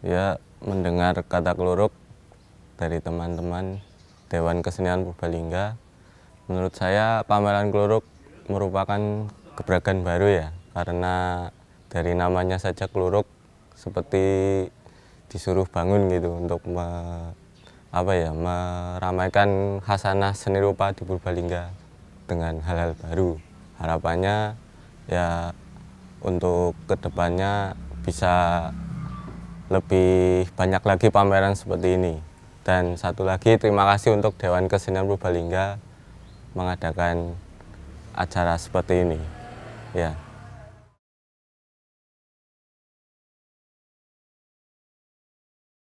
ya mendengar kata keluruk dari teman-teman Dewan Kesenian Purbalingga. Menurut saya pameran keluruk merupakan gebrakan baru ya karena dari namanya saja keluruk seperti disuruh bangun gitu untuk me, apa ya meramaikan khasanah seni rupa di Purbalingga dengan hal-hal baru. Harapannya ya untuk kedepannya bisa lebih banyak lagi pameran seperti ini. Dan satu lagi terima kasih untuk Dewan Kesenian Purbalingga mengadakan acara seperti ini. Ya.